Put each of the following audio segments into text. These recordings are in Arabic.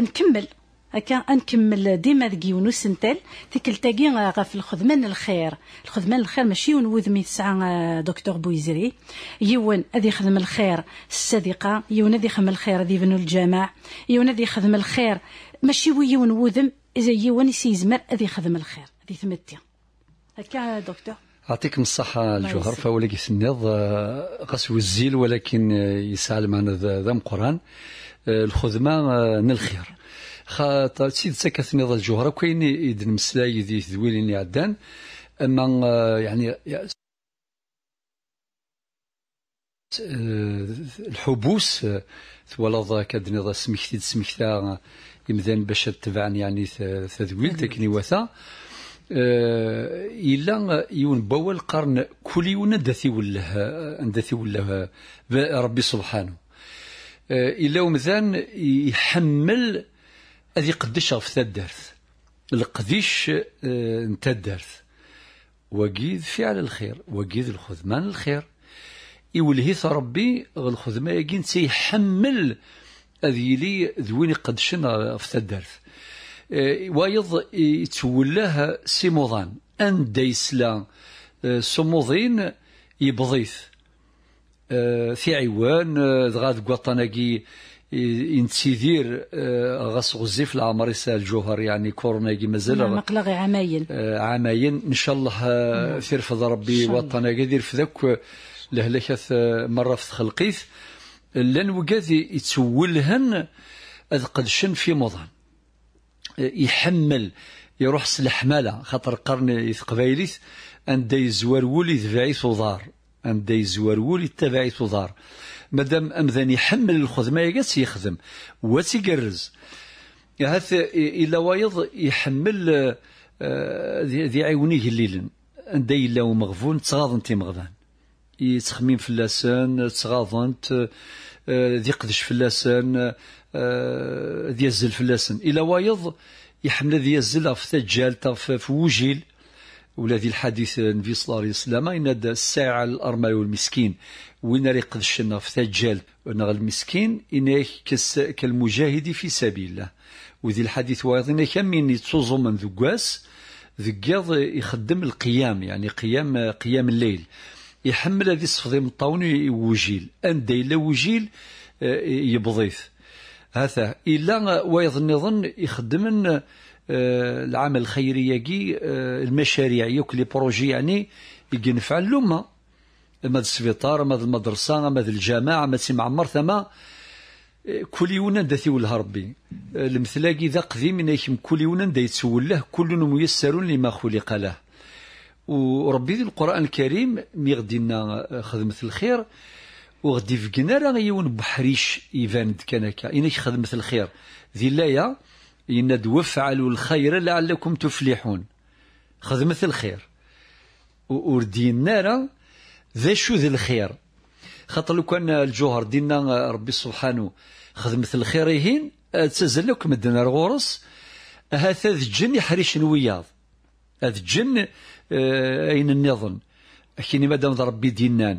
نكمل هكا نكمل ديما ذكي يونس نتال تكلتاقي غاف الخدمان الخير الخدمان الخير ماشي ونوذ مي تسعه آه، دكتور بويزري يون اذي يخدم الخير الصديقه يون اذي يخدم الخير اذي بنو الجامع يون اذي يخدم الخير ماشي ويون وذم اذا يون زمر اذي يخدم الخير اذي ثمتي هكا دكتور يعطيكم الصحة الجوهر فولك سنيض آه، غسو الزيل ولكن آه، يسعى المعنى ذا قران آه، الخدمه آه، الخير خاطر سيد سكت نظر الجوهره كاين يدن مسلاي ذي ذويلين عدان اما آه، يعني الحبوس ولا كاد نظر سمكتي سمكتا يمدان باش تبعن يعني تذويل تكني وثا إلا يون بوال قرن كل يون دثي وله ربي سبحانه آه، إلا ومزان يحمل هذه قدش في الدرس القديش آه، نتا الدرس وقيد فعل الخير وقيد الخذمان الخير يولهي ربي الخدمة يقين سيحمل هذه لي ذوين قدشن في الدرس آه، وايض يتولاه سيموضان ان ديسلا سموضين يبضيث آه، في عيوان آه، غاد قوطناكي ينتسيدير آه، غاس غزي في العمر يسال الجوهر يعني كوروناكي مازال مقلغي نعم، عماين عماين ان شاء الله ترفض نعم. ربي وطنا يدير في ذاك لهلكة مرة في خلقيث لان وكاذي يتولهن اذ قدشن في موضان يحمل يروح سلحمالة خاطر قرن يثقبايليث أن الزوار ولي ذبعيث وضار ان ديزوار ولي تبعي تضار مادام امذان يحمل الخدمه يقاس يخدم وتيقرز هاث الا وايض يحمل آه، ذي عيونيه الليل ان دي لو مغفون تغاض انت مغفان يتخمين في اللسان تغاض انت آه، ذي قدش في اللسان آه، ذي يزل في اللسان الا وايض يحمل ذي يزل في تجال في وجيل ولذي الحديث النبي صلى الله عليه وسلم إن الساعة الأرمل والمسكين وين ريق الشنا في تجال المسكين إن كالمجاهد في سبيل الله وذي الحديث إن كم من يتوزم من ذقاس ذقاض يخدم القيام يعني قيام قيام الليل يحمل هذه صفدي مطاون وجيل أن إلا وجيل آه، يبضيث هذا إلا وايضا نظن يخدم آه، العمل الخيري يجي آه، المشاريع يكلي بروجي يعني ينفع نفع اللمة اما السبيطار اما المدرسة اما الجامعة اما سي معمر ثما آه، كل يونا دا ثيولها ربي المثلاقي ذا قديم من كل يونا يتسول له كل ميسر لما خلق له وربي ذي القرآن الكريم ميغدي لنا خدمة الخير وغدي فقنا راه يون بحريش ايفاند كان هكا إنك خدمة الخير ذي اللاية يناد وافعلوا الخير لعلكم تفلحون خدمة الخير وردينا راه ذا شو ذي الخير خاطر لو كان الجوهر دينا ربي سبحانه خدمة الخير يهين تزل لك مدنا الغرس هذا الجن يحريش الوياض هذا الجن آه، اين النظن كيني مادام ربي دينان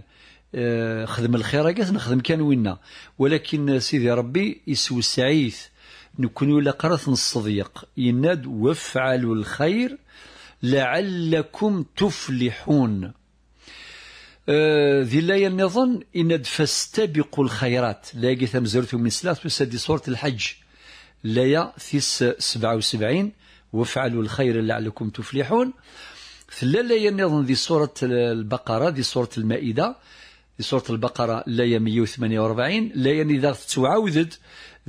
آه، خدم الخير قالت نخدم كان وينا ولكن سيدي ربي يسوس سعيث نكون ولا قرث الصديق يناد وافعلوا الخير لعلكم تفلحون آه، ذي لا نظن إن فاستبقوا الخيرات لاقي ثمزرت من سلاث وسدي سورة الحج لايا في سبعة وسبعين وافعلوا الخير لعلكم تفلحون ثلا لا نظن ذي سورة البقرة ذي سورة المائدة في سورة البقرة الآية 148 لاية إذا تعاودت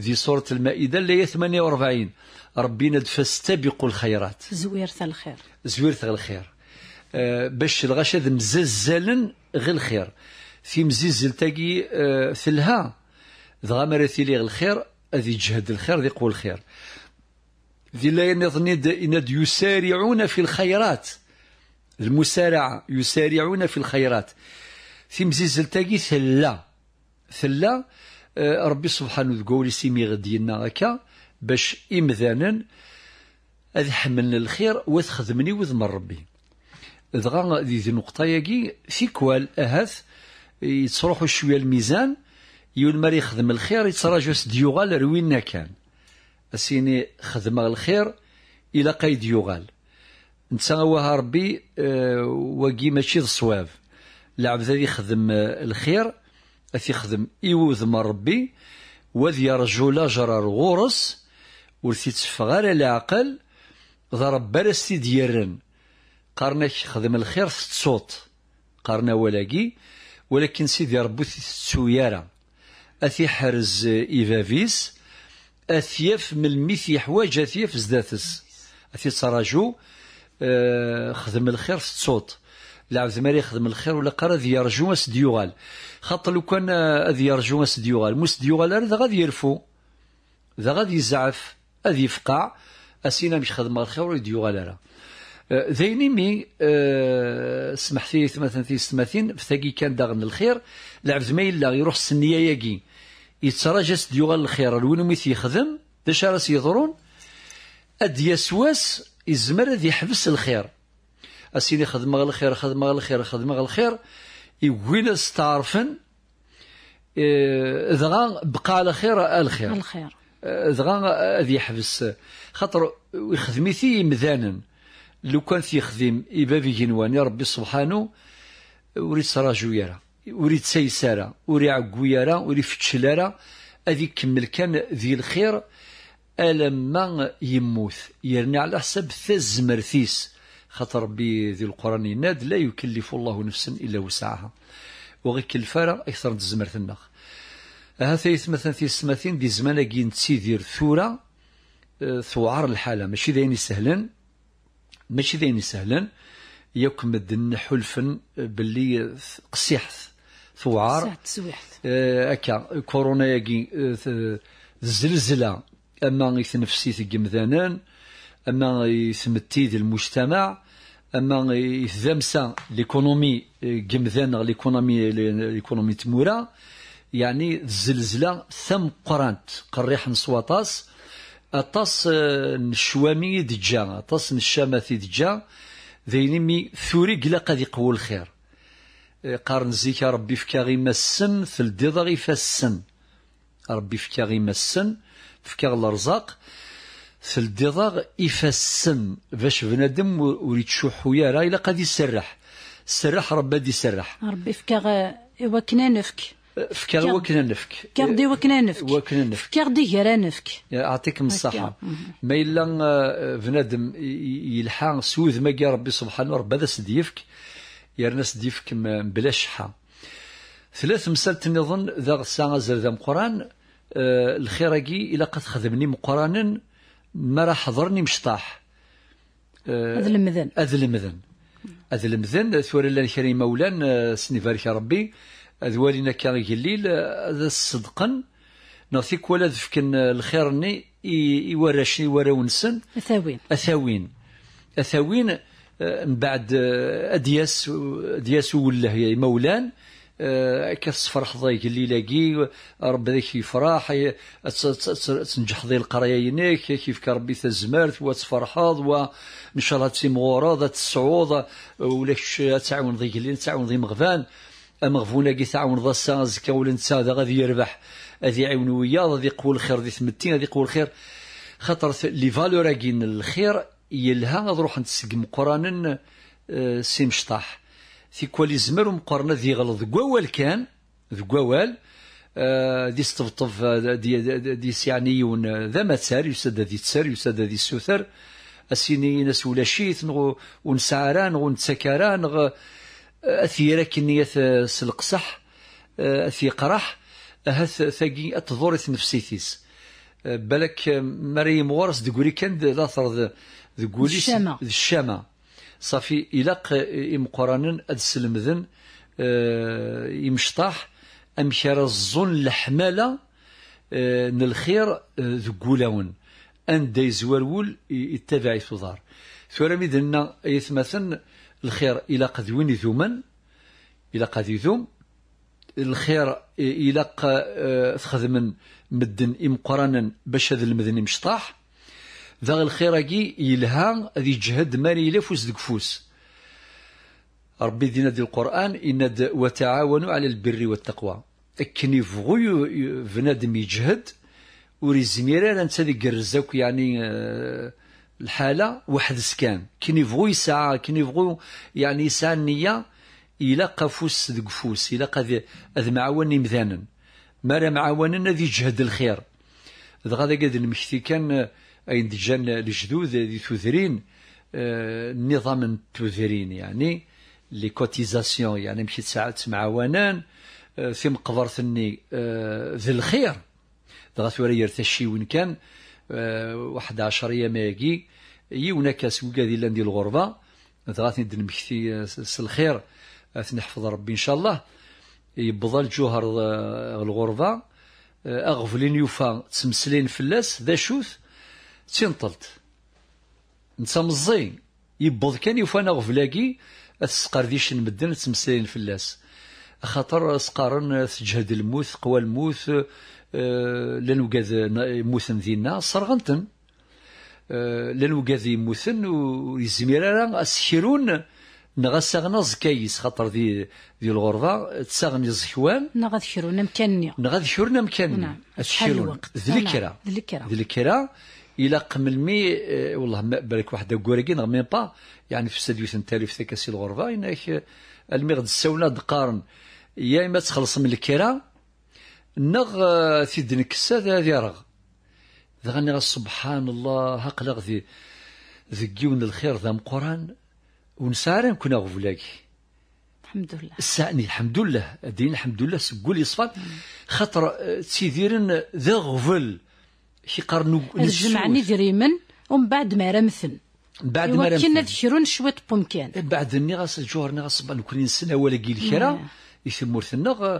ذي سورة المائدة الآية 48 ربنا فاستبقوا الخيرات زويرث الخير زويرث الخير أه باش الغشا مززلا غير الخير في مزيز تاقي أه ثلها ذغا مرثي لي الخير هذه جهد الخير ذي قول الخير ذي لا ينظن إن يسارعون في الخيرات المسارعة يسارعون في الخيرات تيمزيزلتاكي ثلا ثلا ربي سبحانه وتقولي سيمي غدينا هكا باش إمذانا أذ حملنا الخير وتخدمني وذ من ربي دغا ذي نقطة ياكي سيكوال أهث يتروحوا شوية الميزان يقول ماري يخدم الخير يتراجع ديوغال روينا كان أسيني خدم الخير إلى قيد يوغال نتا وها ربي أه وكي ماشي الصواب العبد ذي يخدم الخير اثي يخدم يوذ من ربي وذ يرجو لاجرار غورس ورث يتسفى غير العقل ضرب ربي ديرن قرنا قرنك خدم الخير تصوت قرنا ولاقي ولكن سيدي ربي تسويارا اثي حرز ايفافيس اثياف من الميث يحواج اثياف زداتس اثي تراجو آه، خدم الخير تصوت العزماري يخدم الخير ولا قرا يرجو اس ديوغال خاطر لو كان ذي يرجو اس ديوغال موس ديوغال هذا غادي يرفو ذا غادي يزعف هذا يفقع اسينا مش خدم الخير ولا ديوغال راه ذيني مي أه، سمح سمحتي ثمثن في ستماثين فتاقي كان داغن الخير لعب زميل لا يروح السنية ياكي يتراجع ديوغال الخير الوين ميت يخدم باش راس يضرون اد يسواس يزمر ذي يحبس الخير اسيني خدمه غير الخير خدمه غير الخير خدمه غير الخير يويل إيه، اذا دغا بقى على خير الخير الخير دغا ذي يحبس خاطر يخدميتي مذانا لو كان تيخدم يبابي يا ربي سبحانه وريد سراجو يارا وريد سيسارة وري عقو يرى وري أذي كمل كان ذي الخير ما يموت يرني على حسب مرثيس خاطر بذي القرآن يناد لا يكلف الله نفسا إلا وسعها وغير كلفارة أكثر من الزمر النخ ها ثيث مثلا في السماثين دي زمان كين تسيدير ثورة آه، ثوار الحالة ماشي ذيني سهلا ماشي ذيني سهلا يكمد حلفا آه، باللي قسيحث ثوار آه، هكا أكا كورونا ياكي الزلزلة أما ثقم ذانان أما يثمتي المجتمع اما يتذامسا ليكونومي جمذان ليكونومي ليكونومي تمورا يعني الزلزله ثم قرانت قريح نصواطاس اطاس الشوامي دجا اطاس الشاماثي دجا ذيني مي ثوري قلا قد يقوى الخير قارن زيك ربي فكا غيما السن في الديضا غيفا السن ربي فكا غيما السن فكا الرزاق في الدضاغ يفسم باش بنادم ور يتشوحو راه إلا قادي يسرح سرح ربي دي سرح ربي فكا وكنا نفك فكا وكنا نفك كاردي وكنا نفك وكنا نفك كاردي غير نفك يعطيكم الصحه ما الا آه، بنادم يلحى سوذ ما ربي سبحانه ربي هذا سديفك يا ناس سديفك بلا شحه ثلاث مسالت نظن ذا ساعه زاد مقران آه، الخيراكي الا قد خدمني مقرانا ما راه حضرني مشطاح آه، المذن المذن أذلمذن المذن ثورة الله الكريم مولان آه، يا ربي والينا كان قليل آه، هذا الصدقا نعطيك ولا ذفكن الخيرني يوراشني ونسن أثاوين أثاوين أثاوين من بعد أدياس أدياس وله مولان هكا آه، تصفرخ ضيق لاقي ربي ذاك يفرح تنجح ذي القريه ينيك كيف كربي تزمرت وتفرحاض وان شاء الله تيمغوراض تسعوض ولاش تعاون ذيك اللي تعاون ذي مغفان مغفونا كي تعاون ذا السان زكا ولا نتا هذا غادي يربح هذه يعاون وياه غادي يقوى الخير ذي ثمتين غادي يقوى الخير خاطر لي فالور الخير يلها غادي نروح نتسقم قرانا آه، سي مشطاح تيكوال يزمر ومقارنة ذي غلط قوال كان ديك وawal دي سطبطب دي دي يعني ذا ما تسار يسد ذي تسار يسد ذي السوثر أسيني ناس ولا شيث ونسعران ونتسكران نغ أثيرا كنية سلق صح أثي قرح هث ثقي أتظور نفسي ثيس بلك مريم ورس دقولي كان لا ثرد دقولي الشامة الشامة صافي إلق إمقرانن أد سلمذن أه ام أمشي الظن الحمالة للخير آه، نلخير آه، أن دي يزورول يتبع ثدار ثورة ميدنا يثمثن الخير إلى قدوين ذومن إلى قد ذوم الخير آه، إلى تخدمن مدن إمقرانا باش هذا المذن مشطاح ذا الخيراكي يلها ذي جهد ماري يلفوس دك فوس ربي دينا دي القرآن إن وتعاونوا على البر والتقوى أكني فغيو فنادم يجهد وريزميرا ننسى ذيك الرزاك يعني الحالة واحد سكان كني فغو يسعى كني فغو يعني يسعى النية إلا قفوس ذك فوس إلا قذ أذ معاون مذانا مالا معاونا ذي جهد الخير ذا غادي قد المشتي كان أين ديجان الجدود دي تذرين آه، نظام تذرين يعني لي كوتيزاسيون يعني مشيت ساعات مع ونان آه، في مقبرة آه، ذي الخير دغا ثورة يرتشي وين كان واحد عشر أيام ياكي ونا كاس وكادي لان دي الغربة دغا ثندير س الخير نحفظ ربي إن شاء الله يبضى الجوهر الغربة أغفلين يوفا تسمسلين فلاس ذا شوث تنطلت انت مزي يبوض كان غفلاقي غفلاكي ديش المدن تمسلين فلاس خاطر سقارن تجهد الموت قوى الموت أه لان وكاد يموتن ذينا صرغنتن أه لان وكاد يموتن ويزمير راه اسكرون نغا زكايس خاطر ذي ذي الغربه تساغني زخوان نغا ذكرون امكاني نغا ذكرون امكاني نعم ذلكرا ذلكرا ذلكرا الى قبل مي آه، والله ما بالك واحد كوريكين نغ ميم با يعني في سدويت نتالي في تكاسي الغرفه هناك آه، الميغد غد دقارن يا اما تخلص من الكرا نغ آه، دنك الساده هذه رغ غني سبحان الله لا ذي ذكيون الخير ذا مقران ونسارن كنا غفلاكي الحمد لله الساني الحمد لله الدين الحمد لله سكولي صفات خاطر تيديرن ذا غفل شي قرن ندري من ومن بعد ما رمثن بعد ما رمثن كنا ذكرون شوية بومكان بعد ني غاس الجوهر ني غاس نكون سنه ولا كي الكرا يثمرت نغ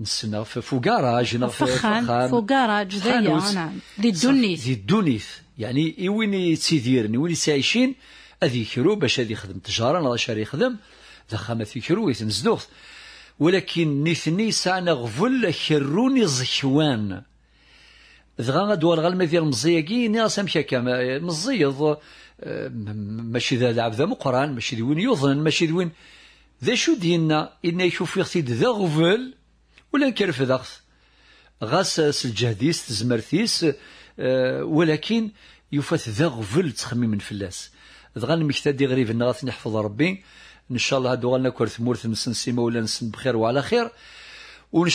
نسنا في فوكاراج في فخان فوكاراج كراج دي نعم. دونيث دي دونيث يعني اي وين تيديرني وين يتعيشين هذه كرو باش هذه يخدم تجاره نغ شاري يخدم ذخامة في يتنزدوخ ولكن نثني سانا غفل كروني زكوان دوال غاد ورغ المذير مزيكي ناس امشي كما مزيض ماشي ذا لعب ذا مقران ماشي دوين وين يظن ماشي دوين وين ذا شو دينا إنا يشوف يختيد ذا غفل ولا نكرف ذا غاس الجهديس تزمرثيس ولكن يفات ذا غفل تخمي من فلاس دغا المكتاد غريب غاث نحفظ ربي ان شاء الله هادو غالنا كورث مورث نسن سيما ولا نسن بخير وعلى خير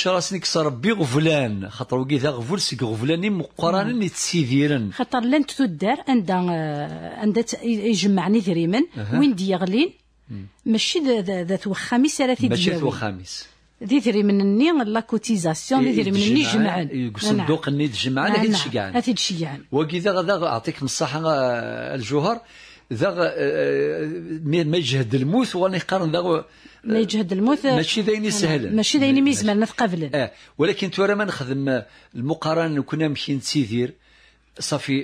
راسني كسر ربي غفلان خاطر وكيتا غفل سك غفلاني مقرانا يتسيديرن خاطر تو تدار عند عند يجمعني ثريمن وين ديغلين ماشي ذات وخامس راه تيدير ماشي ذات وخامس دي ثري من الني لا كوتيزاسيون دي ثري من النية جمعان صندوق النية جمعان هذه تشجعان هذي وكذا غدا اعطيك من الصحه آه، الجوهر ذا آه، آه، مجهد الموث وانا يقارن ما آه، مجهد الموث ماشي ذاين سهل ماشي ذاين ميزمان نتقابل اه ولكن تورا ما نخدم المقارنه كنا مشي نتيذير صافي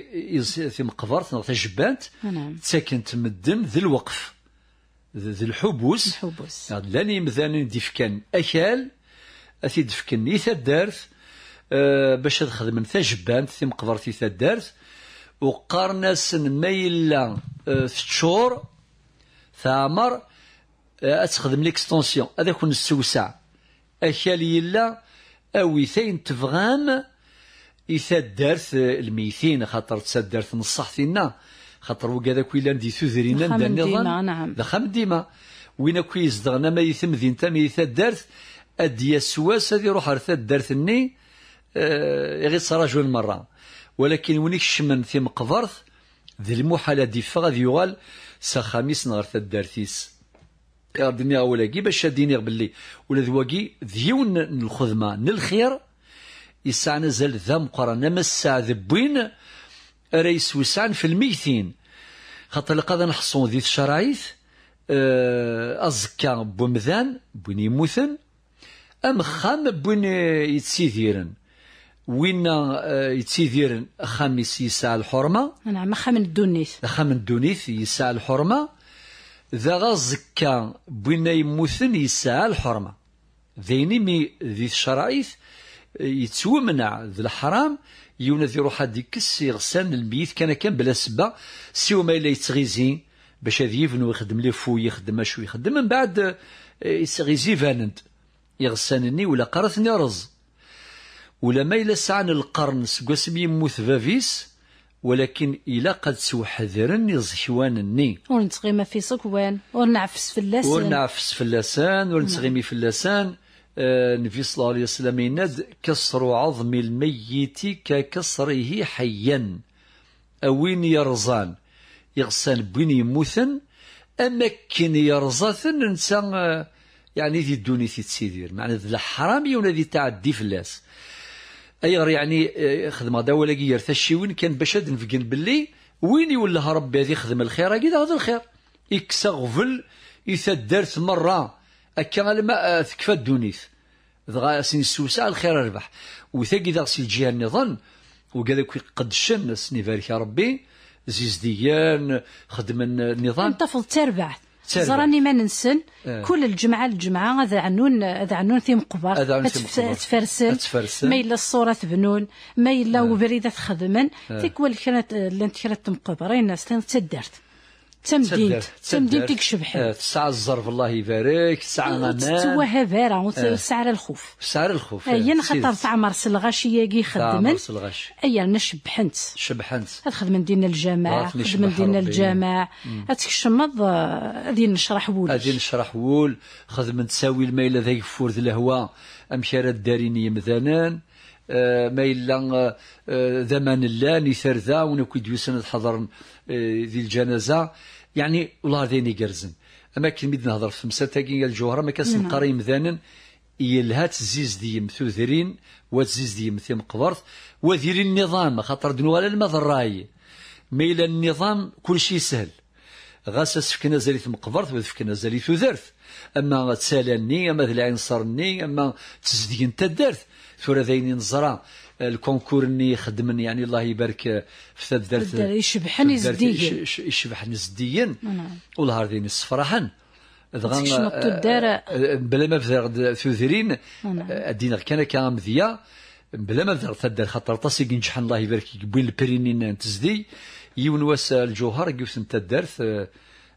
في مقبرت نغطى جبانت نعم. تساكن تمدن ذي الوقف ذي الحبوس الحبوس لاني مثلا ديفكان اكال اثي دفكني ثدارت أه باش تخدم ثا جبانت في مقبرتي ثدارت سن ما يلا ثلاث آه، شهور ثامر آه، تخدم ليكستونسيون هذا كون السوسع اشال يلا اوي تفغام يثدرث الميثين خاطر تسدرث نصح فينا خاطر وكذاك ويلا ندي سوزرين ندى النظام نعم لخام ديما وين كي يزدغنا ما يثم ذي انت ما يثدرث أدي سواس هذه روح ارثا دارت ني آه، غير صراجو مره ولكن وين شمن في مقبرت ذي المحالة ديفا غادي يغال سا خميس نهار تدارتيس ولا كي باش ديني باللي ولا ذواكي ذيون الخدمة للخير الخير يسعى نزل ذا مقارنة اما الساعة ذبين ريس وسعن في الميتين خاطر لقد نحصون ذي الشرايث آه، أزكى بومذان بوين يموتن أم خام بوين يتسيديرن وين آه، يتيديرن خامس يسعى الحرمة نعم خامن الدونيث خامن الدونيث يسعى الحرمة ذا غزكا بوين يموثن يسعى الحرمة ذيني مي ذي الشرائث آه، يتومنع ذي الحرام يونا ذي روحا ديكس يغسان الميت كان كان بلا سبة سيو ما إلا يتغيزي باش هذي يفنو يخدم لي فو يخدم اشو يخدم من بعد آه، يسغيزي فانند يغسانني ولا قرثني رز ولا ما إلا سعان القرن سقاسم موث فافيس ولكن إلا قد زحوان يزحوانني ونتغي ما في سكوان ونعفس في اللسان ونعفس في اللسان ونتغيمي في اللسان آه صلى الله عليه وسلم يناد كسر عظم الميت ككسره حيا أوين يرزان يغسان بين يموتن اماكن يرزاثن نسان آه، يعني ذي الدوني تتسيدير معنى ذي الحرامي ولا ذي تعدي فلاس ايغر يعني آه، خدمه كي يرثى وين كان باش هاد نفقن باللي وين يولى ربي هذه خدم الخير اكيد هذا الخير يكسى غفل يثدرت مره هكا ما تكفى آه، الدونيس دغا سين السوسة الخير ربح وثاكي اذا سي الجهه النظام لك قد الشن سني بارك ربي زيزديان خدم النظام انت تربعت ما ننسن اه. كل الجمعه الجمعه هذا عنون هذا عنون ثيم قبر تفرسل ما الا الصوره تبنون ما الا إيه. وبريده تخدمن إيه. تيك ولكرات لان تكرات تمقبرين الناس تدرت تمدين تيك شبحل آه، تسعى الزرف الله يبارك تسعى غنام آه، تسوى بارة وتسعى آه. الخوف سعر الخوف انا خاطر تعمر سلغاشي كي خدمن اي انا شبحنت تخدم ديالنا الجامع تخدم ديالنا الجامع تكشمض غادي نشرح وول غادي نشرح وول خدم تساوي الميلة ذاك فورد الهواء امشي راه مثلا آه ما إلا آه ذمان الله نثر ذا ونكوي ديوسن حضر ذي الجنازة يعني والله ديني يقرزن اما كي نمد نهضر في مسا تاكين الجوهره ما كاس القري نعم. مثلا يلها تزيز ديم ثوذرين وتزيز ديم ثيم قبرث وذير النظام خاطر على المذ الراي ما النظام كل شيء سهل غاس سفكنا زريت مقبرت وسفكنا زالي وذرت اما تسالني اما ذلعين صرني اما تزدين تدرت ثورة ذين نزرى الكونكور اللي خدمني يعني الله يبارك في تدرت يشبحن يزديين يشبحن يزديين والهار دين الصفراحن دغان بلا ما في ثوذرين ادين كان كام ذيا بلا ما في تدار خاطر طاسي ينجحن الله يبارك بين البرينين تزدي يون واس الجوهر انت تدارت آه،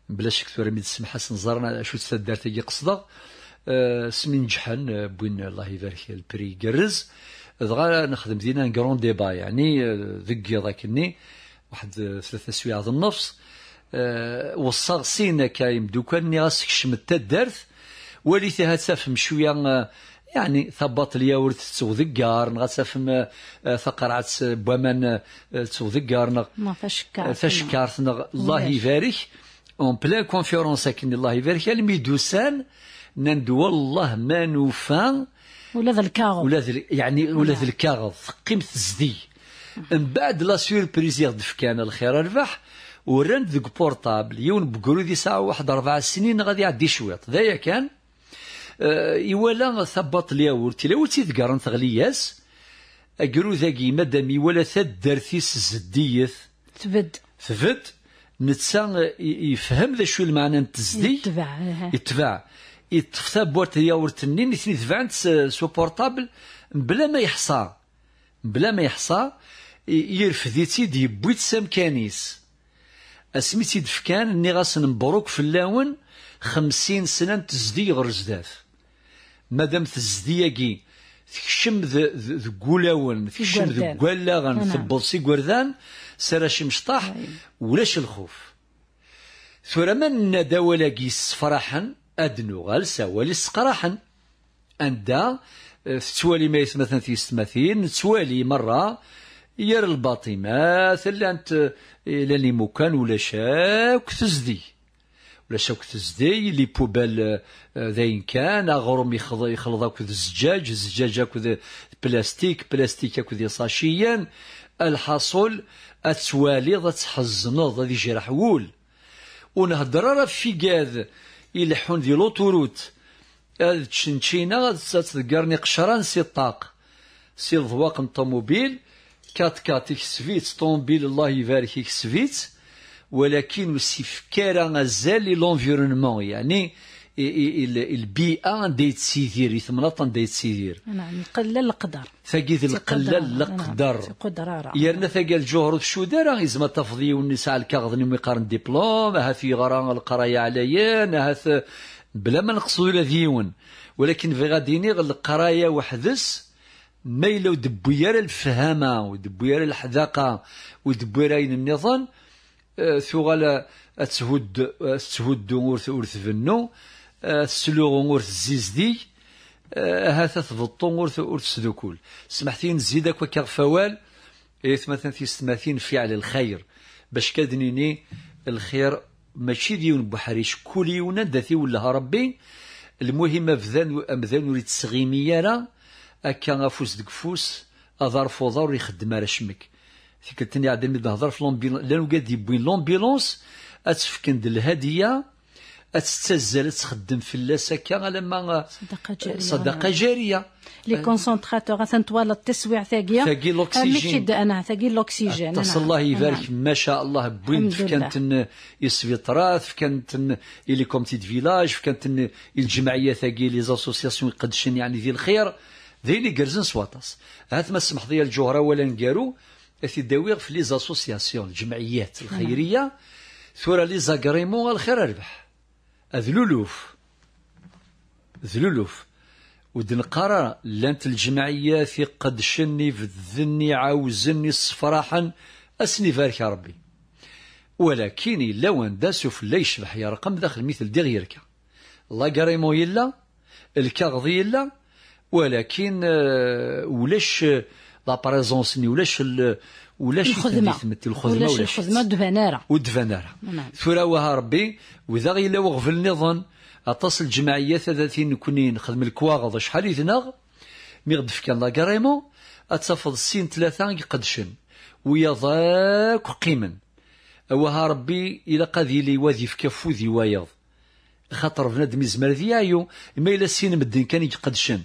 بلا شك ثورة ميد السمحة سنزرنا شو هي قصده آه، سمين جحن آه، بوين الله يبارك البري يقرز دغا نخدم دينا كرون ديبا يعني ذك آه، ذاكني واحد آه، ثلاثة سوايع النفس أه وصغ سينا كايم غاسك غاسكشم التدارث وليتها تفهم شويه آه، يعني ثبط ليا ورث تسوذكار نغا تفهم ثقرعة تسو تسوذكار نغ فشكارت نغ الله يبارك اون بلان كونفيرونس اكن الله يبارك الميدوسان نندو والله ما نوفان ولا ذا الكاغض ولا ذا يعني ولا ذا الكاغض قيمة الزدي من بعد لا سيربريز يغدف كان الخير ربح وران ذوك بورطابل يون دي ساعة واحد أربع سنين غادي يعدي شويط ذايا كان آه، يوالا ثبط ليا ورتي لا ورتي ذكرن ثغلياس أقرو ذاكي مادام يوالا ثدرتيس الزديث تبد تبد نتسان يفهم ذا شو المعنى نتزدي يتبع يتبع يطف تابورت هي النين نتني تبعن سو بلا ما يحصى بلا ما يحصى يرفديتي بويت سامكانيس اسميتي دفكان اني غاسن مبروك فلاون خمسين سنة تزدي غرزداف مادام مادام تزدياكي تكشم ذ قولاون تكشم ذ قوالاغن نعم. تبض سي قردان شي مشطاح طيب. ولاش الخوف ثورا من نادى ولاكي فرحا ادنو غلسا سوالي قراحا أندا آه، تسوالي ما مثلا في استماثين تسوالي مرة ير الباطمات اللي أنت آه، لاني مكان ولا شاك تزدي ولا شاك تزدي اللي بوبال آه، ذاين كان أغرم يخلض أكد الزجاج الزجاج أكد بلاستيك بلاستيك أكد صاشيا الحصول أتوالي تحزنوض هذه جرح وول ونهضر في قاذ يلحون دي لوتوروت تشنشينا تذكرني قشران سي الطاق سي الضواق طوموبيل كات كات يكسفيت طوموبيل الله يبارك يكسفيت ولكن وسي فكارة مازال لونفيرونمون يعني البيئه دا يتسيدير ثمناطا ديت سيدير نعم قلل القدر ثقيد القلل القدر نعم، يرنا ثقيل الجهر شو دار إزما تفضي والنساء الكاغذ نمي قارن ديبلوم ها في غران القرايه عليا ها بلا ما نقصدو لا ديون ولكن في غادي القرايه وحدس ما يلو ودبويا الفهامه ودبويا الحذاقه ودبويرين النظام آه، ثغال تسهد تسهد ورث ورث فنو السلوغ آه، آه، ور الزيزدي هاتا تبطو ور تسدوكول سمحتي نزيدك وكا فوال إيث مثلا ستماثين فعل الخير باش كادنيني الخير ماشي ديون بحريش كل يونا داثي ولا ربي المهم افذان امذان ولي صغيمي يالا هكا غفوس دكفوس فوس اضر فوضر يخدم على شمك في تني عاد المد نهضر في لومبيلونس لانو قاد يبوين لومبيلونس اتفكند الهديه تتزال تخدم فلاس هكا لما آه، صدقه جاريه صدقه جاريه لي كونسونتراتور تنطوال التسويع ثاقيه ثاقي الاكسجين انا ثاقي الاكسجين الله يبارك ما شاء الله بوين كانت في كانت الي كومتي دو فيلاج كانت الجمعيه ثاقي لي زاسوسياسيون يقدشن يعني ذي الخير ذي اللي كرزن سواطاس هات ما سمح لي الجوهره ولا نقارو داوي في لي زاسوسياسيون الجمعيات نعم. الخيريه ثورة لي زاكريمون الخير ربح أذلولوف ذلولوف ودن قرار لانت الجمعية في قد شني فذني عاوزني صفراحا أسني فارك ربي ولكن لو ان داسوف لا يشبح يا رقم داخل مثل دي غيرك لا قريمو يلا الكاغضي يلا ولكن آه، ولاش لا بريزونس ولاش ولاش الخزمة الخدمه ولاش الخدمه دفناره ودفناره نعم. ثورا وها ربي واذا غيلا وغفل نظن اتصل الجمعيه ثلاثين كنين خدم الكواغض شحال يثنغ مي غدف كان لاكاريمون أتصفض السين ثلاثه يقدشن ويا ذاك قيمن وها ربي الى قاذي لي وظيف كفو ذي وايض خاطر بنادم يزمر ذي عيو ما الى السين مدين كان يقدشن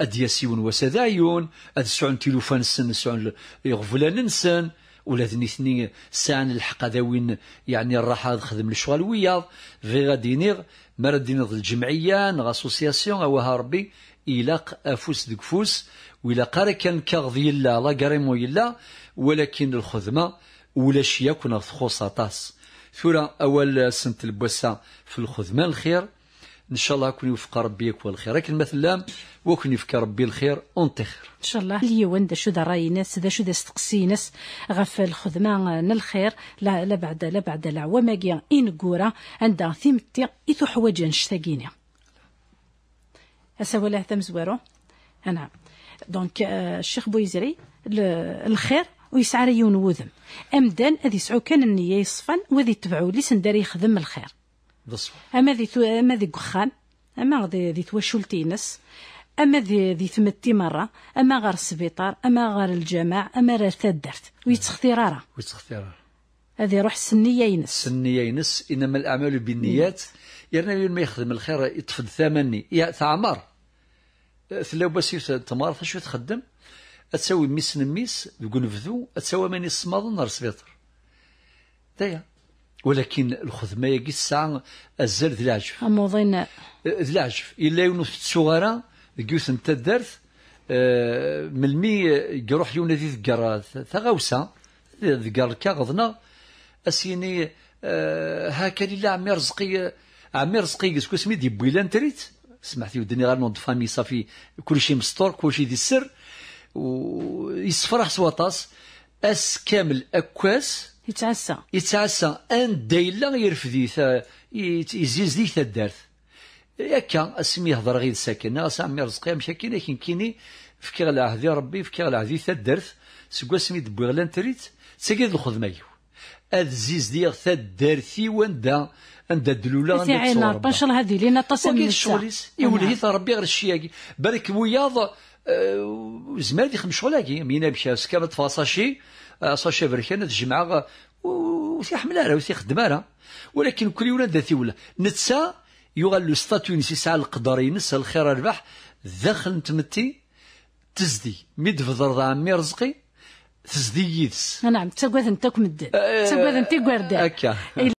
أدياسيون وسدايون أد سعون تلوفان السن سعون يغفل ننسن ولا ذني ثني سان الحق هذا وين يعني الراحة خدم الشغل وياض في غادي نير مرد نير الجمعية نغاسوسياسيون أو هاربي إلاق أفوس دكفوس وإلا قاري كان كاغض يلا لا كاريمو يلا ولكن الخدمة ولا شيا كنا طاس ثورة أول سنة البوسة في الخدمة الخير ان شاء الله كون يوفق ربي يكون الخير لكن مثلا وكون يوفق ربي الخير اونتي خير ان شاء الله اللي وند شو دا راي ناس شو دا استقسي ناس غف الخدمه الخير لا لا بعد لا بعد العوام ان كورا عندها ثيمتي ايتو حوايج نشتاقيني ثم زويرو انا دونك آه، الشيخ بويزري الخير ويسعى ريون وذم امدان اذي سعو كان النيه يصفن واذي تبعو ليس نداري يخدم الخير اما ذي اما ذي كخان اما ذي تواشلت ينس اما ذي ذي تمتي مره اما غار السبيطار اما غار الجماع اما غير تدرت ويتختي راه هذه روح السنيه ينس السنيه ينس انما الاعمال بالنيات يرنا يعني ما يخدم الخير يطفد ثمني يا ثعمر ثلاو بس تمار فشو تخدم تساوي ميس نميس يقول فذو تساوي من الصماض نار سبيطر دايا ولكن الخدمه يجي الساعه الزر ذي العجف اموضينا أه، ذي العجف الا يونس تسوغارا كيوث انت الدرث أه ملمي يروح ذي ذكر ثغاوسه ذكر كاغضنا اسيني أه هكا لله عمي رزقي عمي رزقي سكو سمي دي بويلان تريت سمعتي ودني غير نوض فامي صافي كلشي مستور كلشي دي السر ويصفرح سواطاس اس كامل اكواس يتعسى يتعسى أندا إلا يرفد يزيز ديك تدارت ياكا اسمي هضر غير ساكن ناس عمي رزقي مشى كاين لكن كيني فكر على عهدي ربي فكر على عهدي تدرت سكوا سمي دبوغ لان تريت تسكيد الخدمة يو هاد الزيز ديال تدرتي وندا عند الدلولة عند الصورة عين ان شاء الله هذه لنا تصل من الشغليس يولي نعم. ربي غير الشياكي بالك وياض آه، زمان يخدم شغل هاكي مينا بشي سكابة فاصاشي صاشا بركان تجمع وسي حمل وسي خدم ولكن كل يوم ذاتي ولا نتسى يغال لو ستاتو نسي ساعه القدر ينسى الخير الربح داخل نتمتي تزدي ميد في ضرض عمي رزقي تزدي يدس نعم تسقوذ نتاك مدد تسقوذ نتي قردان